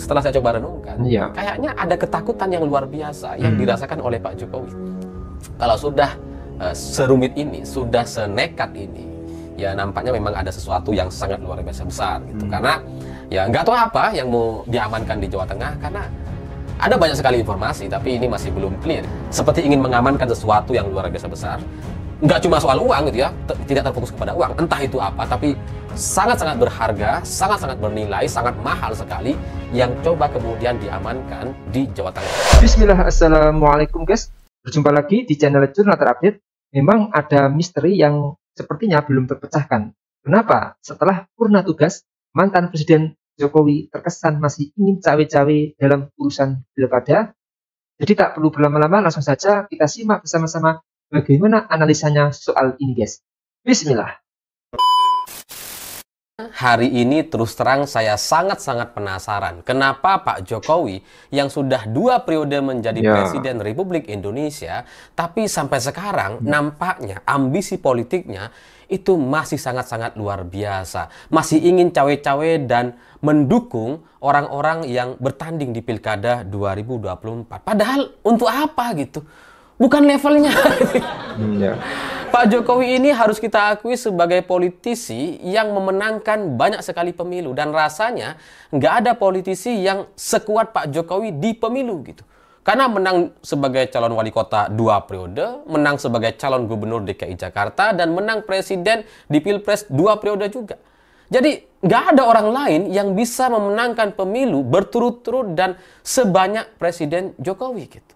setelah saya coba renungkan, ya. kayaknya ada ketakutan yang luar biasa yang hmm. dirasakan oleh Pak Jokowi. Kalau sudah uh, serumit ini, sudah senekat ini, ya nampaknya memang ada sesuatu yang sangat luar biasa besar gitu. Hmm. Karena ya nggak tahu apa yang mau diamankan di Jawa Tengah karena ada banyak sekali informasi tapi ini masih belum clear. Seperti ingin mengamankan sesuatu yang luar biasa besar. Nggak cuma soal uang gitu ya, tidak terfokus kepada uang, entah itu apa, tapi sangat-sangat berharga, sangat-sangat bernilai, sangat mahal sekali yang coba kemudian diamankan di Jawa Tengah. Bismillah, Assalamualaikum guys. Berjumpa lagi di channel Jurnal Terupdate. Memang ada misteri yang sepertinya belum terpecahkan. Kenapa? Setelah purna tugas, mantan Presiden Jokowi terkesan masih ingin cawe-cawe dalam urusan pilkada. Jadi tak perlu berlama-lama, langsung saja kita simak bersama-sama bagaimana analisanya soal ini guys. Bismillah. Hari ini terus terang saya sangat-sangat penasaran kenapa Pak Jokowi yang sudah dua periode menjadi ya. Presiden Republik Indonesia tapi sampai sekarang hmm. nampaknya ambisi politiknya itu masih sangat-sangat luar biasa. Masih ingin cawe-cawe dan mendukung orang-orang yang bertanding di Pilkada 2024. Padahal untuk apa gitu? Bukan levelnya. Hmm, ya. Pak Jokowi ini harus kita akui sebagai politisi yang memenangkan banyak sekali pemilu dan rasanya nggak ada politisi yang sekuat Pak Jokowi di pemilu gitu. Karena menang sebagai calon wali kota dua periode, menang sebagai calon gubernur DKI Jakarta, dan menang presiden di Pilpres dua periode juga. Jadi nggak ada orang lain yang bisa memenangkan pemilu berturut-turut dan sebanyak Presiden Jokowi gitu.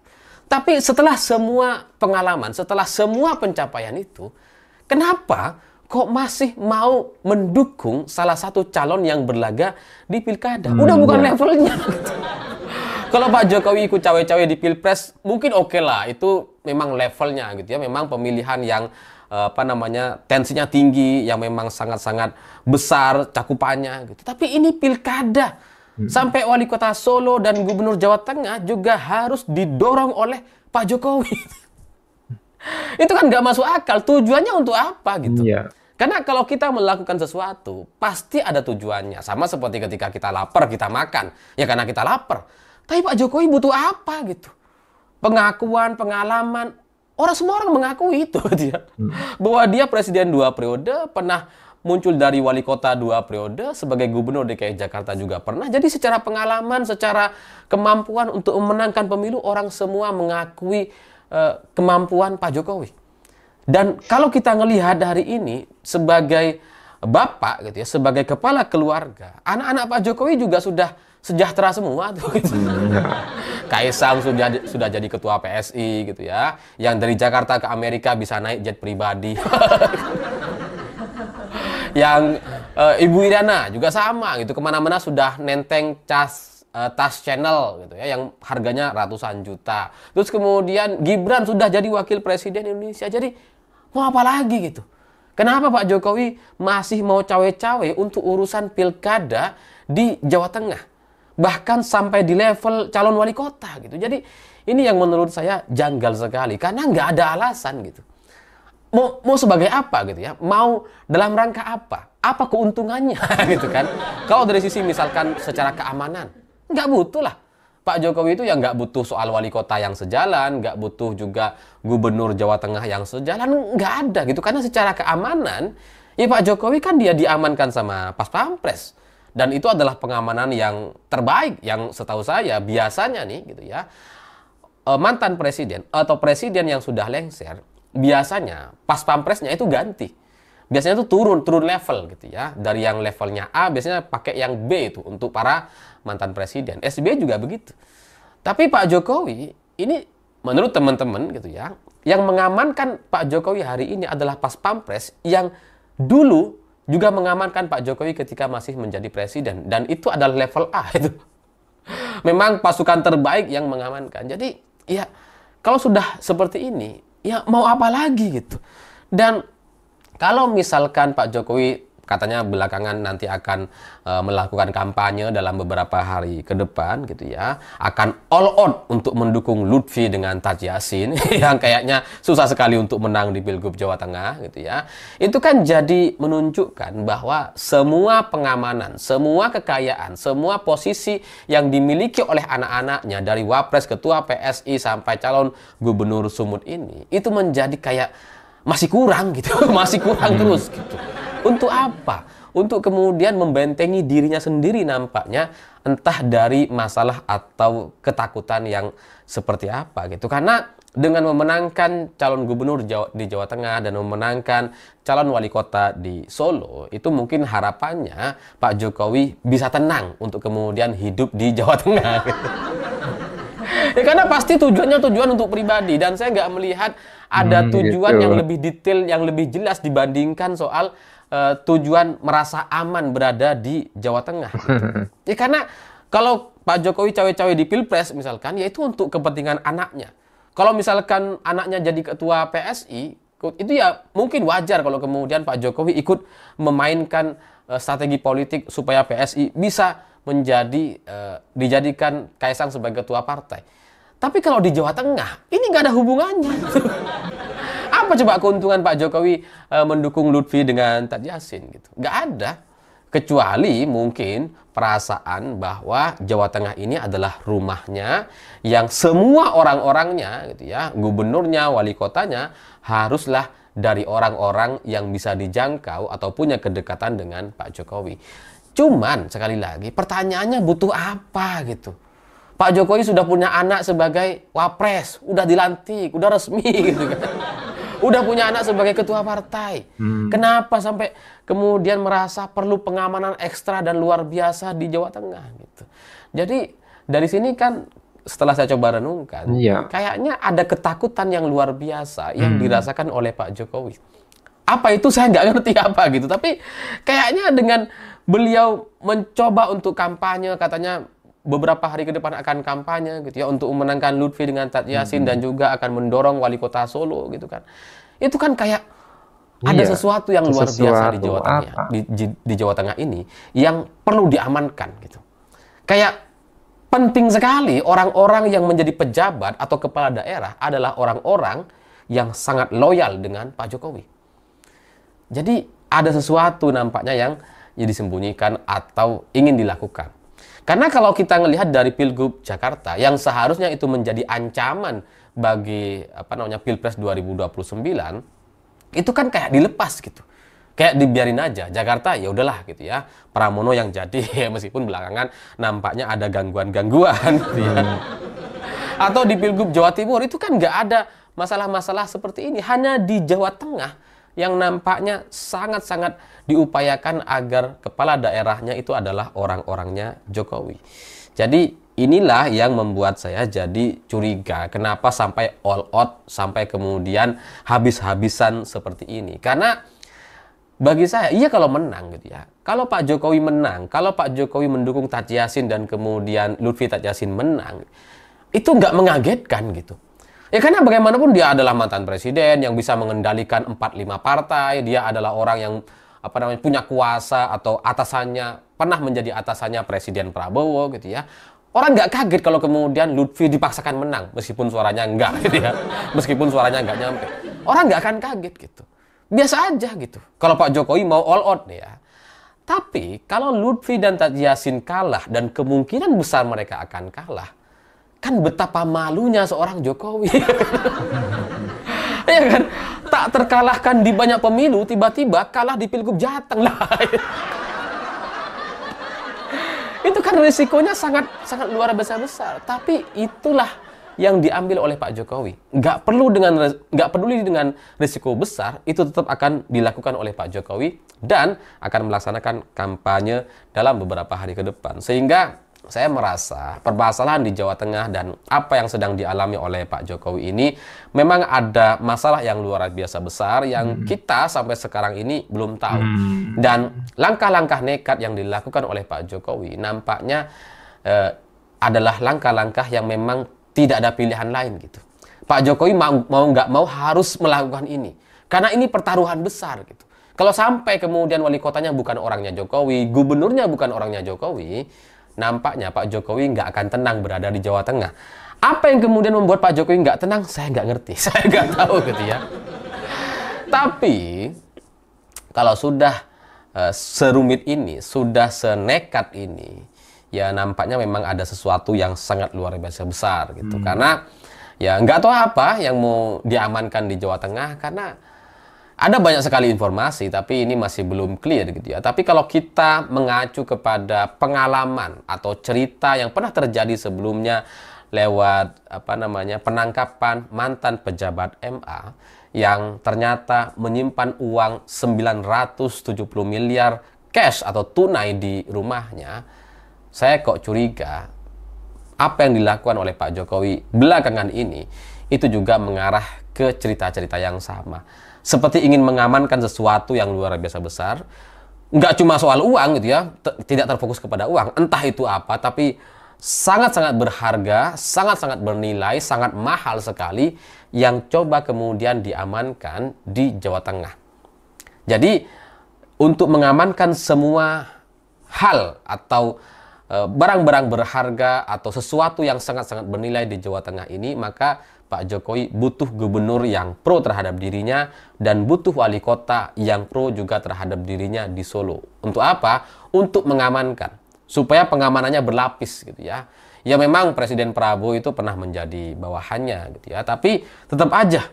Tapi setelah semua pengalaman, setelah semua pencapaian itu, kenapa kok masih mau mendukung salah satu calon yang berlaga di pilkada? Hmm. Udah bukan iya. levelnya. Kalau Pak Jokowi ikut cawe-cawe di pilpres, mungkin oke okay lah. Itu memang levelnya gitu ya. Memang pemilihan yang eh, apa namanya tensinya tinggi, yang memang sangat-sangat besar cakupannya gitu. Tapi ini pilkada Sampai wali kota Solo dan gubernur Jawa Tengah juga harus didorong oleh Pak Jokowi. itu kan nggak masuk akal. Tujuannya untuk apa gitu? Yeah. Karena kalau kita melakukan sesuatu, pasti ada tujuannya. Sama seperti ketika kita lapar, kita makan. Ya karena kita lapar. Tapi Pak Jokowi butuh apa gitu? Pengakuan, pengalaman. Orang semua orang mengakui itu dia. Hmm. Bahwa dia presiden dua periode, pernah muncul dari wali kota dua periode, sebagai gubernur DKI Jakarta juga pernah. Jadi secara pengalaman, secara kemampuan untuk memenangkan pemilu, orang semua mengakui uh, kemampuan Pak Jokowi. Dan kalau kita melihat hari ini sebagai bapak gitu ya, sebagai kepala keluarga, anak-anak Pak Jokowi juga sudah sejahtera semua tuh gitu. Hmm. Kaisang sudah sudah jadi ketua PSI gitu ya. Yang dari Jakarta ke Amerika bisa naik jet pribadi. yang uh, Ibu Iriana juga sama gitu kemana-mana sudah nenteng cas uh, tas channel gitu ya yang harganya ratusan juta terus kemudian Gibran sudah jadi wakil presiden Indonesia jadi mau apa lagi gitu Kenapa Pak Jokowi masih mau cawe-cawe untuk urusan pilkada di Jawa Tengah? Bahkan sampai di level calon wali kota gitu. Jadi ini yang menurut saya janggal sekali karena nggak ada alasan gitu mau mau sebagai apa gitu ya mau dalam rangka apa apa keuntungannya gitu kan kalau dari sisi misalkan secara keamanan nggak butuh lah Pak Jokowi itu ya nggak butuh soal wali kota yang sejalan, nggak butuh juga gubernur Jawa Tengah yang sejalan, nggak ada gitu. Karena secara keamanan, ya Pak Jokowi kan dia diamankan sama Pas Pampres. Dan itu adalah pengamanan yang terbaik yang setahu saya biasanya nih gitu ya. Eh, mantan presiden atau presiden yang sudah lengser biasanya pas pampresnya itu ganti. Biasanya itu turun, turun level gitu ya. Dari yang levelnya A biasanya pakai yang B itu untuk para mantan presiden. SB juga begitu. Tapi Pak Jokowi ini menurut teman-teman gitu ya, yang mengamankan Pak Jokowi hari ini adalah pas pampres yang dulu juga mengamankan Pak Jokowi ketika masih menjadi presiden dan itu adalah level A itu. Memang pasukan terbaik yang mengamankan. Jadi ya kalau sudah seperti ini ya mau apa lagi gitu. Dan kalau misalkan Pak Jokowi katanya belakangan nanti akan e, melakukan kampanye dalam beberapa hari ke depan gitu ya akan all out untuk mendukung Lutfi dengan Taj Yasin yang kayaknya susah sekali untuk menang di Pilgub Jawa Tengah gitu ya itu kan jadi menunjukkan bahwa semua pengamanan semua kekayaan semua posisi yang dimiliki oleh anak-anaknya dari Wapres Ketua PSI sampai calon Gubernur Sumut ini itu menjadi kayak masih kurang gitu masih kurang terus gitu untuk apa? Untuk kemudian membentengi dirinya sendiri nampaknya entah dari masalah atau ketakutan yang seperti apa gitu. Karena dengan memenangkan calon gubernur di Jawa Tengah dan memenangkan calon wali kota di Solo, itu mungkin harapannya Pak Jokowi bisa tenang untuk kemudian hidup di Jawa Tengah. Gitu. ya karena pasti tujuannya tujuan untuk pribadi dan saya nggak melihat ada hmm, tujuan gitu. yang lebih detail, yang lebih jelas dibandingkan soal uh, tujuan merasa aman berada di Jawa Tengah. ya karena kalau Pak Jokowi cawe-cawe di Pilpres misalkan, ya itu untuk kepentingan anaknya. Kalau misalkan anaknya jadi ketua PSI, itu ya mungkin wajar kalau kemudian Pak Jokowi ikut memainkan uh, strategi politik supaya PSI bisa menjadi uh, dijadikan Kaisang sebagai ketua partai. Tapi kalau di Jawa Tengah, ini nggak ada hubungannya. Apa coba keuntungan Pak Jokowi e, mendukung Lutfi dengan Taj Yassin gitu? Gak ada. Kecuali mungkin perasaan bahwa Jawa Tengah ini adalah rumahnya yang semua orang-orangnya gitu ya, gubernurnya, wali kotanya haruslah dari orang-orang yang bisa dijangkau atau punya kedekatan dengan Pak Jokowi. Cuman sekali lagi pertanyaannya butuh apa gitu. Pak Jokowi sudah punya anak sebagai wapres, udah dilantik, udah resmi gitu kan udah punya anak sebagai ketua partai. Hmm. Kenapa sampai kemudian merasa perlu pengamanan ekstra dan luar biasa di Jawa Tengah gitu. Jadi dari sini kan setelah saya coba renungkan, ya. kayaknya ada ketakutan yang luar biasa yang hmm. dirasakan oleh Pak Jokowi. Apa itu saya nggak ngerti apa gitu, tapi kayaknya dengan beliau mencoba untuk kampanye katanya beberapa hari ke depan akan kampanye gitu ya untuk memenangkan Lutfi dengan Tat Yasin hmm. dan juga akan mendorong wali kota Solo gitu kan. Itu kan kayak iya, ada sesuatu yang luar sesuatu biasa di Jawa Tengah di, di, di Jawa Tengah ini yang perlu diamankan gitu. Kayak penting sekali orang-orang yang menjadi pejabat atau kepala daerah adalah orang-orang yang sangat loyal dengan Pak Jokowi. Jadi ada sesuatu nampaknya yang disembunyikan atau ingin dilakukan. Karena kalau kita melihat dari Pilgub Jakarta yang seharusnya itu menjadi ancaman bagi apa namanya Pilpres 2029 itu kan kayak dilepas gitu. Kayak dibiarin aja Jakarta ya udahlah gitu ya. Pramono yang jadi ya meskipun belakangan nampaknya ada gangguan-gangguan gitu ya. Atau di Pilgub Jawa Timur itu kan nggak ada masalah-masalah seperti ini. Hanya di Jawa Tengah yang nampaknya sangat-sangat diupayakan agar kepala daerahnya itu adalah orang-orangnya Jokowi. Jadi inilah yang membuat saya jadi curiga kenapa sampai all out sampai kemudian habis-habisan seperti ini. Karena bagi saya iya kalau menang gitu ya kalau Pak Jokowi menang kalau Pak Jokowi mendukung Taj dan kemudian Lutfi Taj menang itu nggak mengagetkan gitu Ya karena bagaimanapun dia adalah mantan presiden yang bisa mengendalikan 4-5 partai, dia adalah orang yang apa namanya punya kuasa atau atasannya pernah menjadi atasannya presiden Prabowo gitu ya. Orang nggak kaget kalau kemudian Lutfi dipaksakan menang meskipun suaranya enggak gitu ya. Meskipun suaranya enggak nyampe. Orang nggak akan kaget gitu. Biasa aja gitu. Kalau Pak Jokowi mau all out ya. Tapi kalau Lutfi dan Tajiasin kalah dan kemungkinan besar mereka akan kalah, kan betapa malunya seorang Jokowi. ya kan? Tak terkalahkan di banyak pemilu, tiba-tiba kalah di Pilgub Jateng lah. itu kan risikonya sangat sangat luar biasa besar. Tapi itulah yang diambil oleh Pak Jokowi. Nggak perlu dengan nggak peduli dengan risiko besar, itu tetap akan dilakukan oleh Pak Jokowi dan akan melaksanakan kampanye dalam beberapa hari ke depan. Sehingga saya merasa permasalahan di Jawa Tengah dan apa yang sedang dialami oleh Pak Jokowi ini memang ada masalah yang luar biasa besar yang hmm. kita sampai sekarang ini belum tahu. Hmm. Dan langkah-langkah nekat yang dilakukan oleh Pak Jokowi nampaknya eh, adalah langkah-langkah yang memang tidak ada pilihan lain gitu. Pak Jokowi mau mau nggak mau harus melakukan ini karena ini pertaruhan besar gitu. Kalau sampai kemudian wali kotanya bukan orangnya Jokowi, gubernurnya bukan orangnya Jokowi, nampaknya Pak Jokowi nggak akan tenang berada di Jawa Tengah. Apa yang kemudian membuat Pak Jokowi nggak tenang? Saya nggak ngerti, saya nggak tahu gitu ya. Tapi kalau sudah uh, serumit ini, sudah senekat ini, ya nampaknya memang ada sesuatu yang sangat luar biasa besar gitu. Hmm. Karena ya nggak tahu apa yang mau diamankan di Jawa Tengah karena ada banyak sekali informasi, tapi ini masih belum clear gitu ya. Tapi kalau kita mengacu kepada pengalaman atau cerita yang pernah terjadi sebelumnya lewat apa namanya penangkapan mantan pejabat MA yang ternyata menyimpan uang 970 miliar cash atau tunai di rumahnya, saya kok curiga apa yang dilakukan oleh Pak Jokowi belakangan ini itu juga mengarah ke cerita-cerita yang sama seperti ingin mengamankan sesuatu yang luar biasa besar. Nggak cuma soal uang gitu ya, tidak terfokus kepada uang, entah itu apa, tapi sangat-sangat berharga, sangat-sangat bernilai, sangat mahal sekali yang coba kemudian diamankan di Jawa Tengah. Jadi untuk mengamankan semua hal atau eh, barang-barang berharga atau sesuatu yang sangat-sangat bernilai di Jawa Tengah ini, maka Pak Jokowi butuh gubernur yang pro terhadap dirinya dan butuh wali kota yang pro juga terhadap dirinya di Solo. Untuk apa? Untuk mengamankan supaya pengamanannya berlapis gitu ya. Ya memang Presiden Prabowo itu pernah menjadi bawahannya gitu ya, tapi tetap aja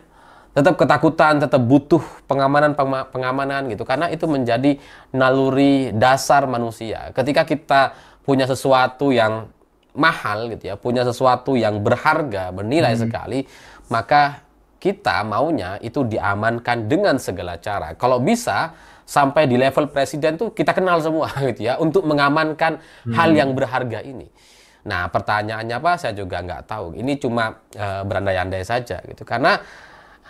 tetap ketakutan, tetap butuh pengamanan pengamanan gitu karena itu menjadi naluri dasar manusia. Ketika kita punya sesuatu yang mahal gitu ya, punya sesuatu yang berharga, bernilai hmm. sekali, maka kita maunya itu diamankan dengan segala cara. Kalau bisa sampai di level presiden tuh kita kenal semua gitu ya untuk mengamankan hmm. hal yang berharga ini. Nah pertanyaannya apa saya juga nggak tahu. Ini cuma uh, berandai-andai saja gitu karena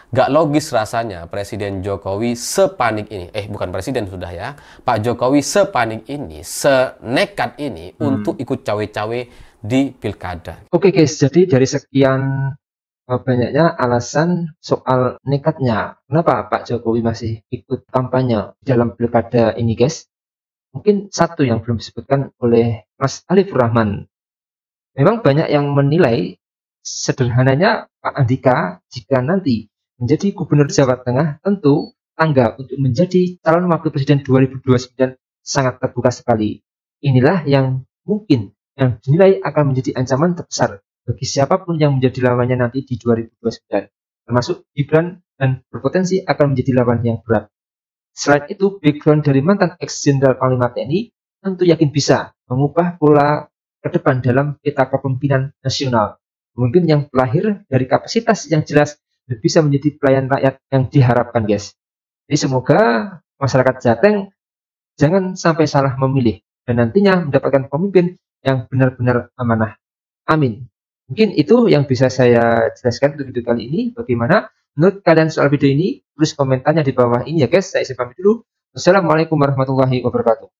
Gak logis rasanya Presiden Jokowi sepanik ini. Eh, bukan Presiden sudah ya. Pak Jokowi sepanik ini, senekat ini hmm. untuk ikut cawe-cawe di pilkada. Oke okay guys, jadi dari sekian eh, banyaknya alasan soal nekatnya. Kenapa Pak Jokowi masih ikut kampanye dalam pilkada ini guys? Mungkin satu yang belum disebutkan oleh Mas Alif Rahman. Memang banyak yang menilai sederhananya Pak Andika jika nanti menjadi Gubernur Jawa Tengah, tentu tangga untuk menjadi calon wakil presiden 2029 sangat terbuka sekali. Inilah yang mungkin yang dinilai akan menjadi ancaman terbesar bagi siapapun yang menjadi lawannya nanti di 2029, termasuk Gibran dan berpotensi akan menjadi lawan yang berat. Selain itu, background dari mantan ex-jenderal Panglima TNI tentu yakin bisa mengubah pola ke depan dalam peta kepemimpinan nasional. Mungkin yang lahir dari kapasitas yang jelas bisa menjadi pelayan rakyat yang diharapkan guys. Jadi semoga masyarakat Jateng jangan sampai salah memilih dan nantinya mendapatkan pemimpin yang benar-benar amanah. Amin. Mungkin itu yang bisa saya jelaskan untuk video kali ini. Bagaimana menurut kalian soal video ini? Tulis komentarnya di bawah ini ya guys. Saya isi pamit dulu. Wassalamualaikum warahmatullahi wabarakatuh.